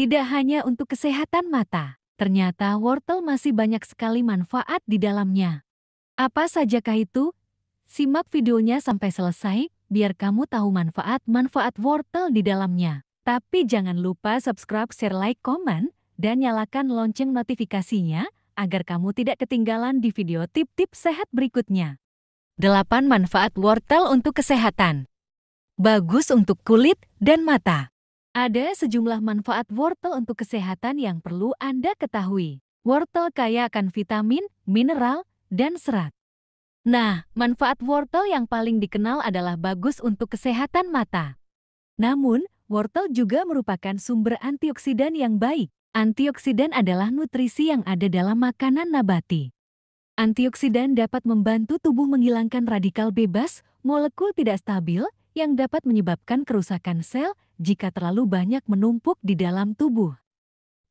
Tidak hanya untuk kesehatan mata, ternyata wortel masih banyak sekali manfaat di dalamnya. Apa sajakah itu? Simak videonya sampai selesai, biar kamu tahu manfaat-manfaat wortel di dalamnya. Tapi jangan lupa subscribe, share, like, komen, dan nyalakan lonceng notifikasinya agar kamu tidak ketinggalan di video tip tip sehat berikutnya. 8 manfaat wortel untuk kesehatan. Bagus untuk kulit dan mata. Ada sejumlah manfaat wortel untuk kesehatan yang perlu Anda ketahui. Wortel kaya akan vitamin, mineral, dan serat. Nah, manfaat wortel yang paling dikenal adalah bagus untuk kesehatan mata. Namun, wortel juga merupakan sumber antioksidan yang baik. Antioksidan adalah nutrisi yang ada dalam makanan nabati. Antioksidan dapat membantu tubuh menghilangkan radikal bebas, molekul tidak stabil, yang dapat menyebabkan kerusakan sel jika terlalu banyak menumpuk di dalam tubuh.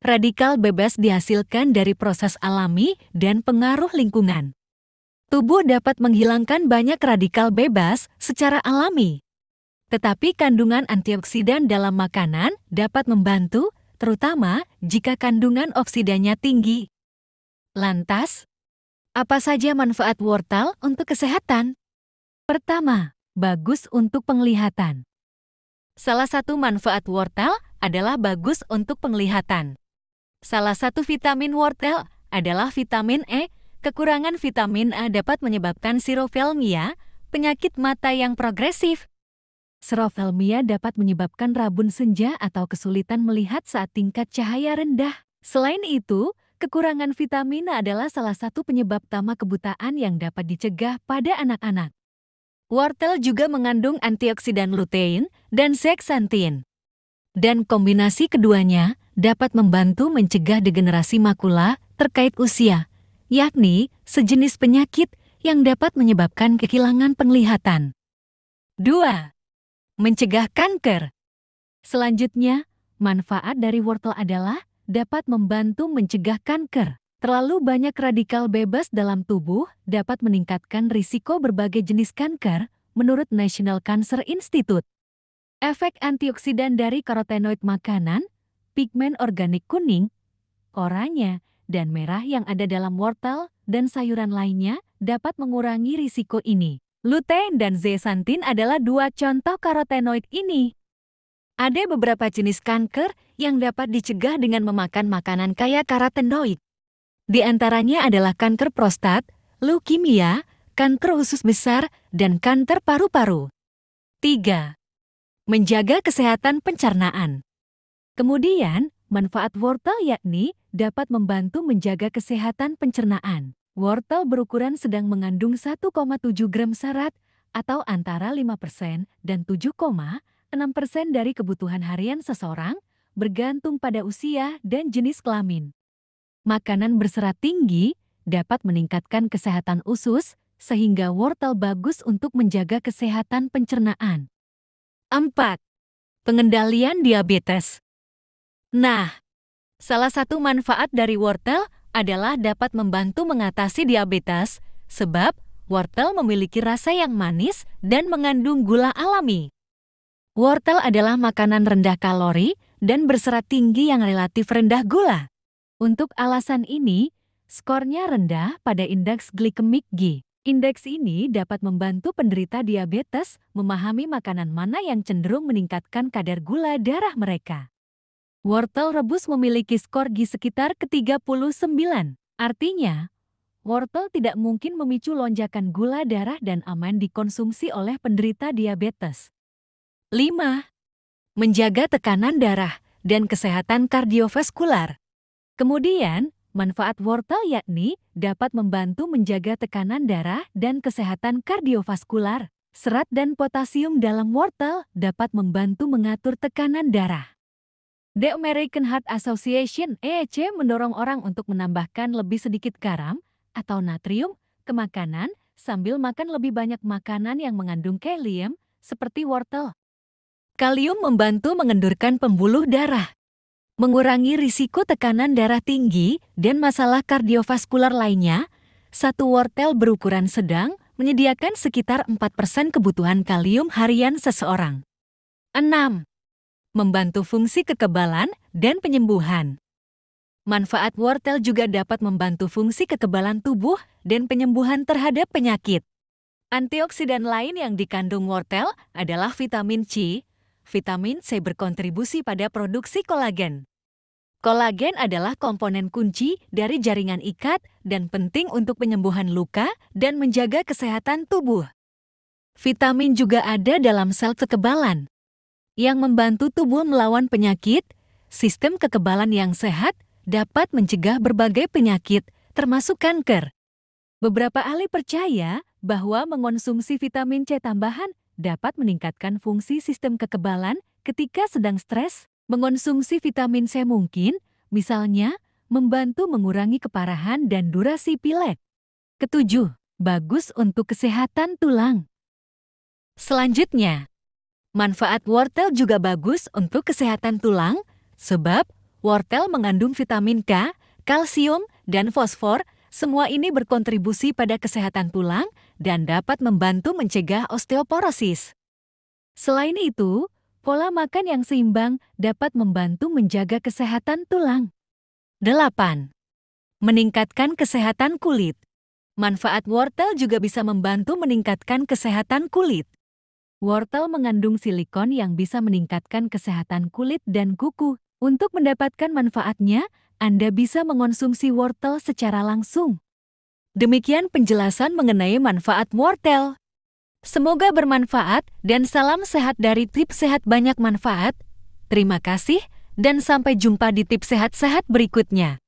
Radikal bebas dihasilkan dari proses alami dan pengaruh lingkungan. Tubuh dapat menghilangkan banyak radikal bebas secara alami. Tetapi kandungan antioksidan dalam makanan dapat membantu, terutama jika kandungan oksidannya tinggi. Lantas, apa saja manfaat wortel untuk kesehatan? Pertama, bagus untuk penglihatan. Salah satu manfaat wortel adalah bagus untuk penglihatan. Salah satu vitamin wortel adalah vitamin E. Kekurangan vitamin A dapat menyebabkan sirofelmia, penyakit mata yang progresif. Sirofelmia dapat menyebabkan rabun senja atau kesulitan melihat saat tingkat cahaya rendah. Selain itu, kekurangan vitamin A adalah salah satu penyebab utama kebutaan yang dapat dicegah pada anak-anak. Wortel juga mengandung antioksidan lutein dan seksantin. Dan kombinasi keduanya dapat membantu mencegah degenerasi makula terkait usia, yakni sejenis penyakit yang dapat menyebabkan kehilangan penglihatan. 2. Mencegah kanker. Selanjutnya, manfaat dari wortel adalah dapat membantu mencegah kanker. Terlalu banyak radikal bebas dalam tubuh dapat meningkatkan risiko berbagai jenis kanker, menurut National Cancer Institute. Efek antioksidan dari karotenoid makanan, pigmen organik kuning, oranye, dan merah yang ada dalam wortel dan sayuran lainnya dapat mengurangi risiko ini. Lutein dan zeaxanthin adalah dua contoh karotenoid ini. Ada beberapa jenis kanker yang dapat dicegah dengan memakan makanan kaya karotenoid. Di antaranya adalah kanker prostat, leukemia, kanker usus besar, dan kanker paru-paru. 3. Menjaga kesehatan pencernaan. Kemudian, manfaat wortel yakni dapat membantu menjaga kesehatan pencernaan. Wortel berukuran sedang mengandung 1,7 gram serat atau antara 5% dan 7,6% dari kebutuhan harian seseorang, bergantung pada usia dan jenis kelamin. Makanan berserat tinggi dapat meningkatkan kesehatan usus, sehingga wortel bagus untuk menjaga kesehatan pencernaan. 4. Pengendalian diabetes. Nah, salah satu manfaat dari wortel adalah dapat membantu mengatasi diabetes, sebab wortel memiliki rasa yang manis dan mengandung gula alami. Wortel adalah makanan rendah kalori dan berserat tinggi yang relatif rendah gula. Untuk alasan ini, skornya rendah pada indeks glikemik G. Indeks ini dapat membantu penderita diabetes memahami makanan mana yang cenderung meningkatkan kadar gula darah mereka. Wortel rebus memiliki skor G sekitar ke-39. Artinya, wortel tidak mungkin memicu lonjakan gula darah dan aman dikonsumsi oleh penderita diabetes. 5. Menjaga tekanan darah dan kesehatan kardiovaskular. Kemudian, manfaat wortel yakni dapat membantu menjaga tekanan darah dan kesehatan kardiovaskular. Serat dan potasium dalam wortel dapat membantu mengatur tekanan darah. The American Heart Association (EHC) mendorong orang untuk menambahkan lebih sedikit garam atau natrium ke makanan sambil makan lebih banyak makanan yang mengandung kalium, seperti wortel. Kalium membantu mengendurkan pembuluh darah, mengurangi risiko tekanan darah tinggi dan masalah kardiovaskular lainnya, satu wortel berukuran sedang menyediakan sekitar 4% kebutuhan kalium harian seseorang. 6. Membantu fungsi kekebalan dan penyembuhan. Manfaat wortel juga dapat membantu fungsi kekebalan tubuh dan penyembuhan terhadap penyakit. Antioksidan lain yang dikandung wortel adalah vitamin C. Vitamin C berkontribusi pada produksi kolagen. Kolagen adalah komponen kunci dari jaringan ikat dan penting untuk penyembuhan luka dan menjaga kesehatan tubuh. Vitamin juga ada dalam sel kekebalan yang membantu tubuh melawan penyakit. Sistem kekebalan yang sehat dapat mencegah berbagai penyakit, termasuk kanker. Beberapa ahli percaya bahwa mengonsumsi vitamin C tambahan dapat meningkatkan fungsi sistem kekebalan ketika sedang stres Mengonsumsi vitamin C mungkin, misalnya, membantu mengurangi keparahan dan durasi pilek. Ketujuh, bagus untuk kesehatan tulang. Selanjutnya, manfaat wortel juga bagus untuk kesehatan tulang sebab wortel mengandung vitamin K, kalsium, dan fosfor. Semua ini berkontribusi pada kesehatan tulang dan dapat membantu mencegah osteoporosis. Selain itu, Pola makan yang seimbang dapat membantu menjaga kesehatan tulang. 8. Meningkatkan kesehatan kulit. Manfaat wortel juga bisa membantu meningkatkan kesehatan kulit. Wortel mengandung silikon yang bisa meningkatkan kesehatan kulit dan kuku. Untuk mendapatkan manfaatnya, Anda bisa mengonsumsi wortel secara langsung. Demikian penjelasan mengenai manfaat wortel. Semoga bermanfaat dan salam sehat dari Tips Sehat Banyak Manfaat. Terima kasih dan sampai jumpa di Tips Sehat-Sehat berikutnya.